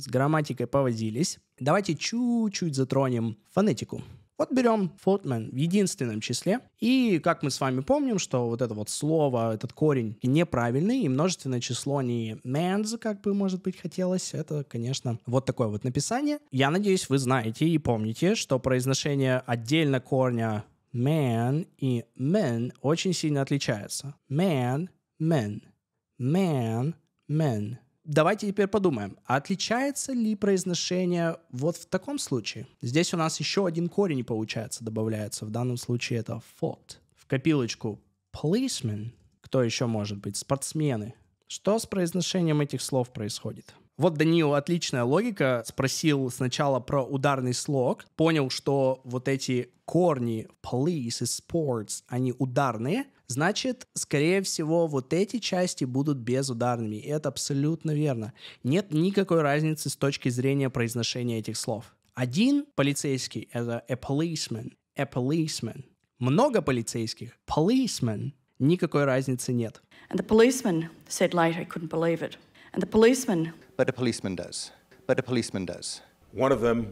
с грамматикой повозились. Давайте чуть-чуть затронем фонетику. Вот берем footman в единственном числе, и как мы с вами помним, что вот это вот слово, этот корень неправильный, и множественное число не man's, как бы, может быть, хотелось, это, конечно, вот такое вот написание. Я надеюсь, вы знаете и помните, что произношение отдельно корня man и men очень сильно отличается. Man, men, man, men давайте теперь подумаем, а отличается ли произношение вот в таком случае? Здесь у нас еще один корень, получается, добавляется. В данном случае это «фот». В копилочку «policeman» кто еще может быть? Спортсмены. Что с произношением этих слов происходит? Вот Даниил, отличная логика, спросил сначала про ударный слог, понял, что вот эти корни police и sports, они ударные, Значит, скорее всего, вот эти части будут безударными. И это абсолютно верно. Нет никакой разницы с точки зрения произношения этих слов. Один полицейский — это a policeman, a policeman. Много полицейских — policeman. Никакой разницы нет. And the policeman said later he couldn't believe it. And the policeman... But a policeman does. But a policeman does. One of them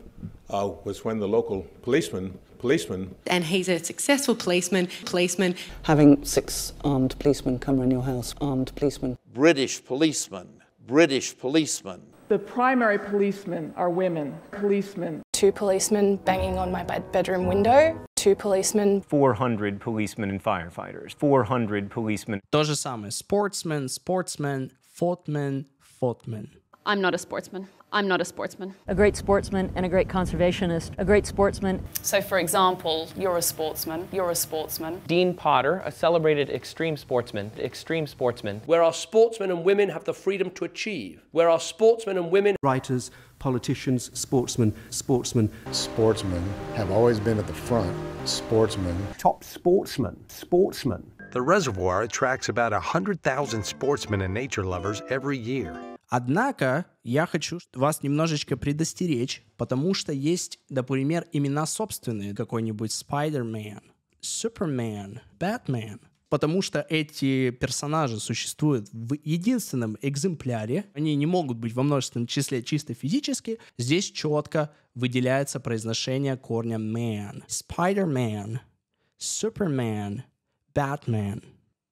uh, was when the local policeman, policeman. And he's a successful policeman, policeman. Having six armed policemen come around your house, armed policemen. British policemen, British policemen. The primary policemen are women, policemen. Two policemen banging on my bedroom window. Two policemen. 400 policemen and firefighters. 400 policemen. То самое. Sportsmen, sportsmen, footmen, footmen. I'm not a sportsman. I'm not a sportsman. A great sportsman and a great conservationist. A great sportsman. So, for example, you're a sportsman. You're a sportsman. Dean Potter, a celebrated extreme sportsman. Extreme sportsman. Where our sportsmen and women have the freedom to achieve. Where our sportsmen and women. Writers, politicians, sportsmen, sportsmen. Sportsmen have always been at the front. Sportsmen. Top sportsmen. Sportsmen. The reservoir attracts about 100,000 sportsmen and nature lovers every year. Однако я хочу вас немножечко предостеречь, потому что есть, например, имена собственные, какой-нибудь Spider-Man, Superman, Batman, потому что эти персонажи существуют в единственном экземпляре, они не могут быть во множественном числе чисто физически, здесь четко выделяется произношение корня man. Spider-Man, Superman, Batman.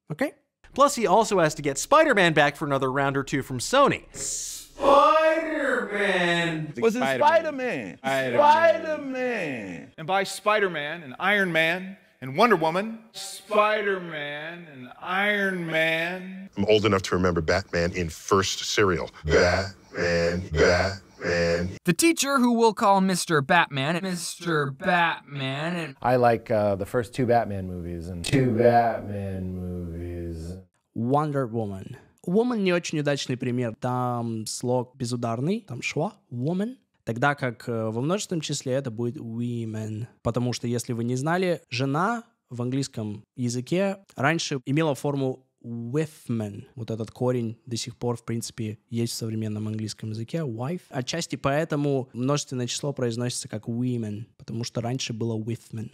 Окей? Okay? Plus, he also has to get Spider-Man back for another round or two from Sony. Spider-Man! Was it Spider-Man? Spider-Man! And by Spider-Man and Iron Man and Wonder Woman, Spider-Man and Iron Man. I'm old enough to remember Batman in first serial. Batman, Batman. The teacher, who we'll call Mr. Batman, Mr. Batman. I like uh, the first two Batman movies and two Batman movies. Wonder Woman. Woman не очень удачный пример. Там слог безударный, там шва, woman. Тогда как э, во множественном числе это будет women. Потому что, если вы не знали, жена в английском языке раньше имела форму wifman. Вот этот корень до сих пор, в принципе, есть в современном английском языке. Wife. Отчасти поэтому множественное число произносится как women, потому что раньше было wifmen.